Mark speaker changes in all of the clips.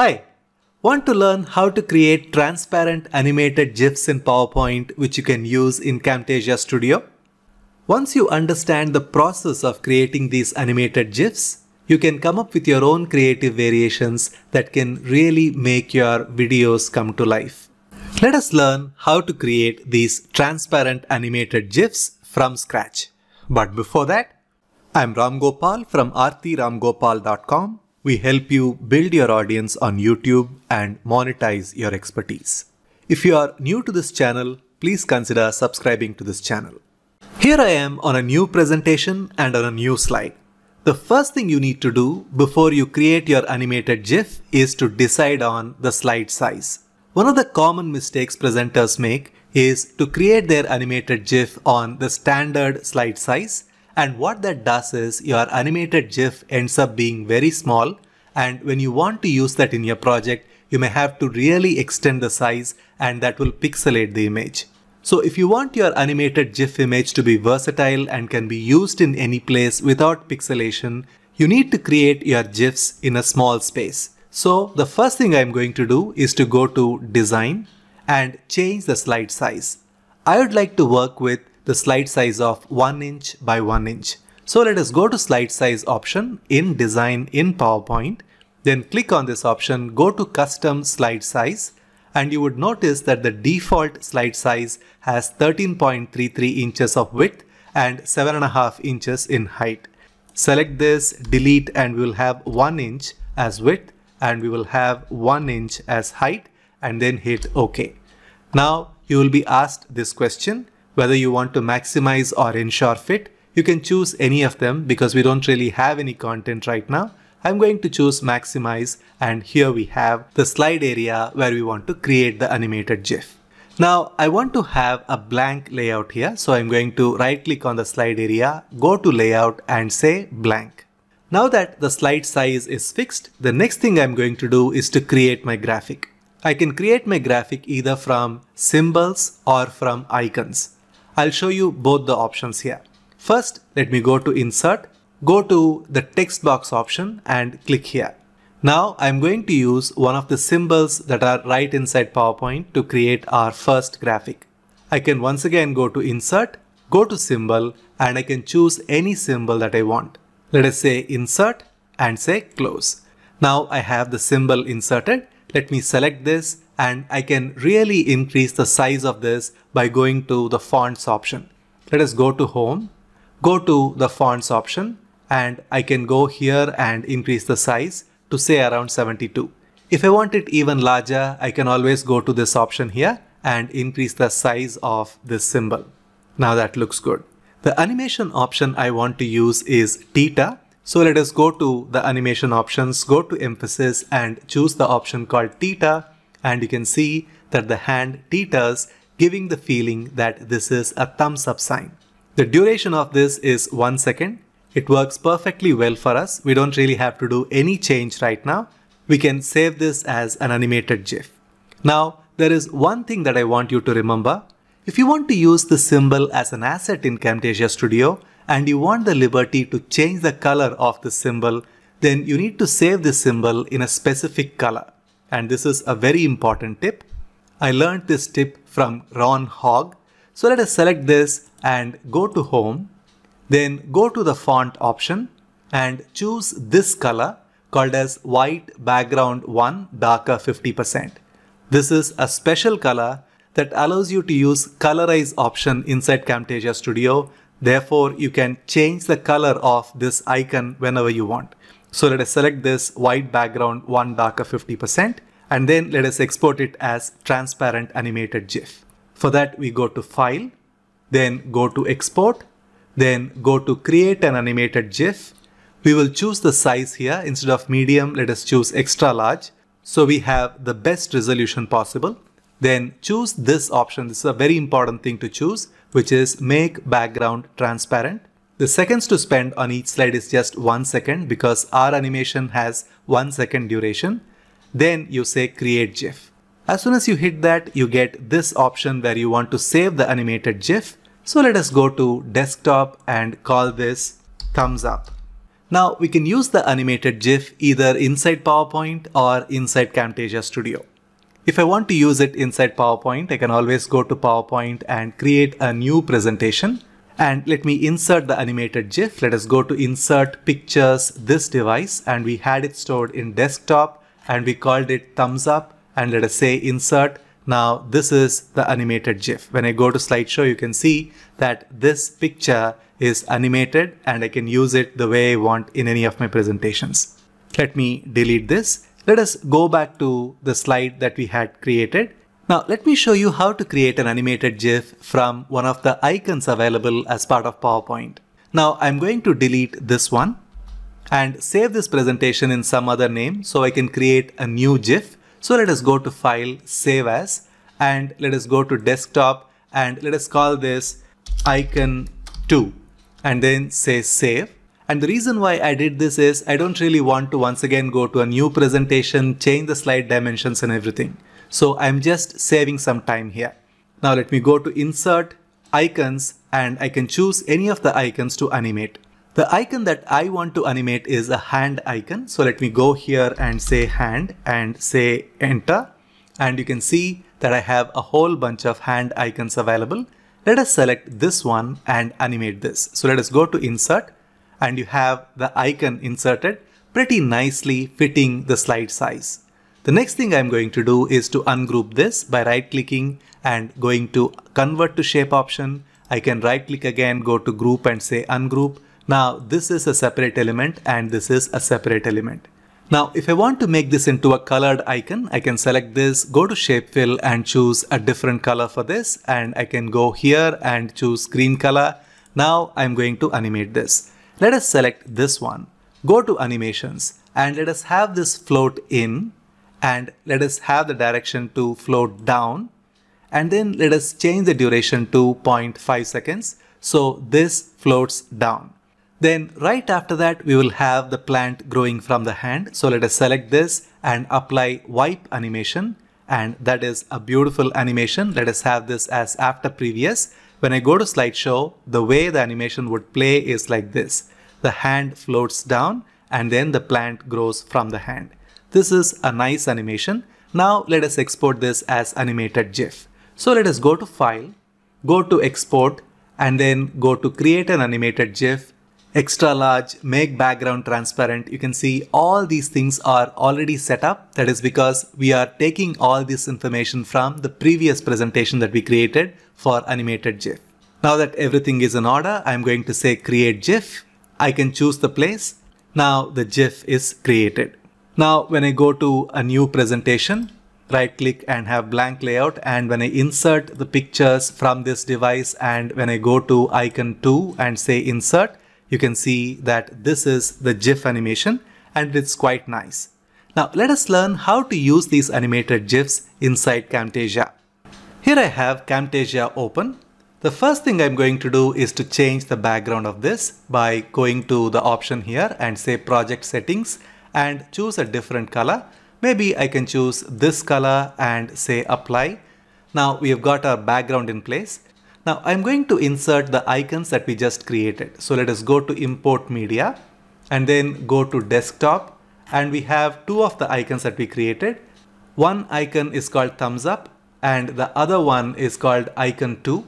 Speaker 1: Hi! Want to learn how to create transparent animated GIFs in PowerPoint which you can use in Camtasia Studio? Once you understand the process of creating these animated GIFs, you can come up with your own creative variations that can really make your videos come to life. Let us learn how to create these transparent animated GIFs from scratch. But before that, I'm Ram Gopal from artiramgopal.com we help you build your audience on YouTube and monetize your expertise. If you are new to this channel, please consider subscribing to this channel. Here I am on a new presentation and on a new slide. The first thing you need to do before you create your animated GIF is to decide on the slide size. One of the common mistakes presenters make is to create their animated GIF on the standard slide size and what that does is your animated GIF ends up being very small and when you want to use that in your project, you may have to really extend the size and that will pixelate the image. So if you want your animated GIF image to be versatile and can be used in any place without pixelation, you need to create your GIFs in a small space. So the first thing I'm going to do is to go to design and change the slide size. I would like to work with the slide size of 1 inch by 1 inch. So let us go to slide size option in design in PowerPoint. Then click on this option, go to custom slide size and you would notice that the default slide size has 13.33 inches of width and 7.5 inches in height. Select this, delete and we will have 1 inch as width and we will have 1 inch as height and then hit OK. Now you will be asked this question whether you want to maximize or ensure fit, you can choose any of them because we don't really have any content right now. I'm going to choose maximize and here we have the slide area where we want to create the animated GIF. Now I want to have a blank layout here. So I'm going to right click on the slide area, go to layout and say blank. Now that the slide size is fixed, the next thing I'm going to do is to create my graphic. I can create my graphic either from symbols or from icons. I'll show you both the options here. First, let me go to insert, go to the text box option and click here. Now I'm going to use one of the symbols that are right inside PowerPoint to create our first graphic. I can once again go to insert, go to symbol and I can choose any symbol that I want. Let us say insert and say close. Now I have the symbol inserted. Let me select this and I can really increase the size of this by going to the fonts option. Let us go to home, go to the fonts option and I can go here and increase the size to say around 72. If I want it even larger, I can always go to this option here and increase the size of this symbol. Now that looks good. The animation option I want to use is theta. So let us go to the animation options, go to emphasis and choose the option called theta and you can see that the hand teeters giving the feeling that this is a thumbs up sign. The duration of this is 1 second. It works perfectly well for us. We don't really have to do any change right now. We can save this as an animated GIF. Now, there is one thing that I want you to remember. If you want to use the symbol as an asset in Camtasia Studio and you want the liberty to change the color of the symbol, then you need to save this symbol in a specific color and this is a very important tip. I learned this tip from Ron Hogg. So let us select this and go to home. Then go to the font option and choose this color called as white background 1 darker 50%. This is a special color that allows you to use colorize option inside Camtasia Studio. Therefore, you can change the color of this icon whenever you want. So let us select this white background, one darker 50%, and then let us export it as transparent animated GIF. For that, we go to File, then go to Export, then go to Create an animated GIF. We will choose the size here. Instead of medium, let us choose extra large. So we have the best resolution possible. Then choose this option. This is a very important thing to choose, which is make background transparent. The seconds to spend on each slide is just 1 second because our animation has 1 second duration. Then you say create GIF. As soon as you hit that, you get this option where you want to save the animated GIF. So let us go to desktop and call this thumbs up. Now we can use the animated GIF either inside PowerPoint or inside Camtasia Studio. If I want to use it inside PowerPoint, I can always go to PowerPoint and create a new presentation and let me insert the animated GIF. Let us go to insert pictures this device and we had it stored in desktop and we called it thumbs up and let us say insert. Now this is the animated GIF. When I go to slideshow, you can see that this picture is animated and I can use it the way I want in any of my presentations. Let me delete this. Let us go back to the slide that we had created now let me show you how to create an animated GIF from one of the icons available as part of PowerPoint. Now I'm going to delete this one and save this presentation in some other name so I can create a new GIF. So let us go to File, Save As and let us go to Desktop and let us call this Icon 2 and then say Save. And the reason why I did this is I don't really want to once again go to a new presentation, change the slide dimensions and everything. So I'm just saving some time here. Now let me go to insert icons and I can choose any of the icons to animate. The icon that I want to animate is a hand icon. So let me go here and say hand and say enter. And you can see that I have a whole bunch of hand icons available. Let us select this one and animate this. So let us go to insert and you have the icon inserted pretty nicely fitting the slide size. The next thing I'm going to do is to ungroup this by right clicking and going to convert to shape option. I can right click again, go to group and say ungroup. Now this is a separate element and this is a separate element. Now if I want to make this into a colored icon, I can select this, go to shape fill and choose a different color for this and I can go here and choose green color. Now I'm going to animate this. Let us select this one, go to animations and let us have this float in and let us have the direction to float down and then let us change the duration to 0.5 seconds so this floats down. Then right after that we will have the plant growing from the hand so let us select this and apply wipe animation and that is a beautiful animation let us have this as after previous. When I go to slideshow the way the animation would play is like this. The hand floats down and then the plant grows from the hand. This is a nice animation. Now let us export this as animated GIF. So let us go to file, go to export and then go to create an animated GIF, extra large, make background transparent. You can see all these things are already set up. That is because we are taking all this information from the previous presentation that we created for animated GIF. Now that everything is in order, I'm going to say create GIF. I can choose the place. Now the GIF is created. Now when I go to a new presentation, right click and have blank layout and when I insert the pictures from this device and when I go to icon 2 and say insert, you can see that this is the GIF animation and it's quite nice. Now let us learn how to use these animated GIFs inside Camtasia. Here I have Camtasia open. The first thing I'm going to do is to change the background of this by going to the option here and say project settings and choose a different color. Maybe I can choose this color and say apply. Now we have got our background in place. Now I'm going to insert the icons that we just created. So let us go to import media and then go to desktop and we have two of the icons that we created. One icon is called thumbs up and the other one is called icon 2.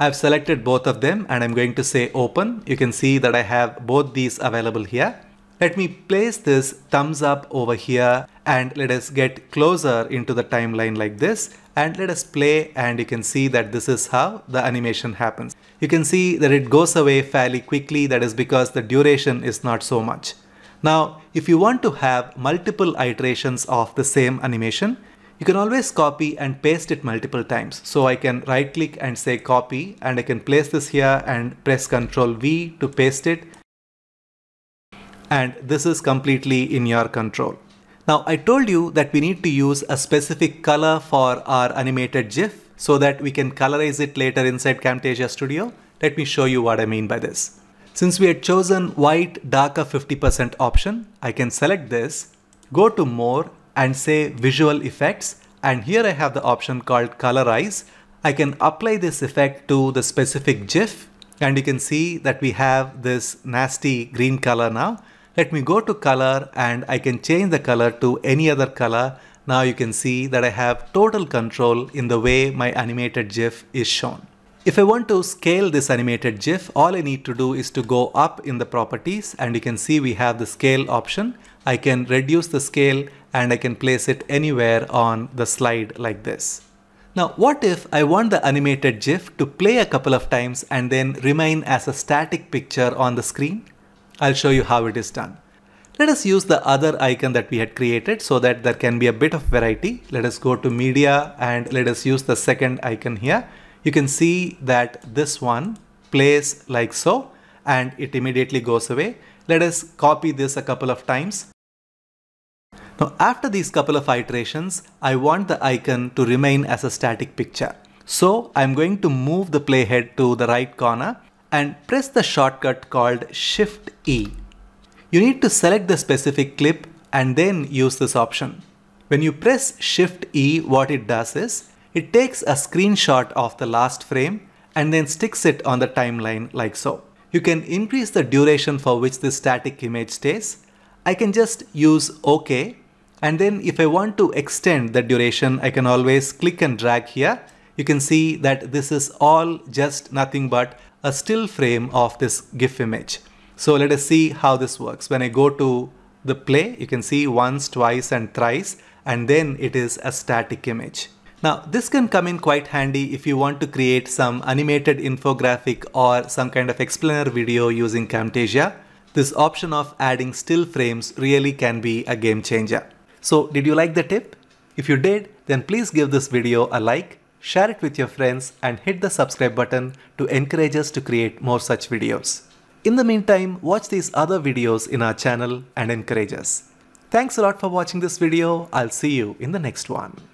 Speaker 1: I've selected both of them and I'm going to say open. You can see that I have both these available here. Let me place this thumbs up over here and let us get closer into the timeline like this and let us play and you can see that this is how the animation happens. You can see that it goes away fairly quickly that is because the duration is not so much. Now if you want to have multiple iterations of the same animation you can always copy and paste it multiple times. So I can right click and say copy and I can place this here and press Ctrl V to paste it and this is completely in your control. Now I told you that we need to use a specific color for our animated GIF so that we can colorize it later inside Camtasia Studio. Let me show you what I mean by this. Since we had chosen white darker 50% option, I can select this, go to more and say visual effects and here I have the option called colorize. I can apply this effect to the specific GIF and you can see that we have this nasty green color now let me go to color and I can change the color to any other color. Now you can see that I have total control in the way my animated GIF is shown. If I want to scale this animated GIF, all I need to do is to go up in the properties and you can see we have the scale option. I can reduce the scale and I can place it anywhere on the slide like this. Now what if I want the animated GIF to play a couple of times and then remain as a static picture on the screen? I'll show you how it is done. Let us use the other icon that we had created so that there can be a bit of variety. Let us go to media and let us use the second icon here. You can see that this one plays like so and it immediately goes away. Let us copy this a couple of times. Now after these couple of iterations, I want the icon to remain as a static picture. So I'm going to move the playhead to the right corner and press the shortcut called Shift E. You need to select the specific clip and then use this option. When you press Shift E, what it does is it takes a screenshot of the last frame and then sticks it on the timeline like so. You can increase the duration for which this static image stays. I can just use OK and then if I want to extend the duration, I can always click and drag here. You can see that this is all just nothing but a still frame of this GIF image. So let us see how this works. When I go to the play, you can see once, twice and thrice and then it is a static image. Now this can come in quite handy if you want to create some animated infographic or some kind of explainer video using Camtasia. This option of adding still frames really can be a game changer. So did you like the tip? If you did, then please give this video a like share it with your friends and hit the subscribe button to encourage us to create more such videos. In the meantime, watch these other videos in our channel and encourage us. Thanks a lot for watching this video. I'll see you in the next one.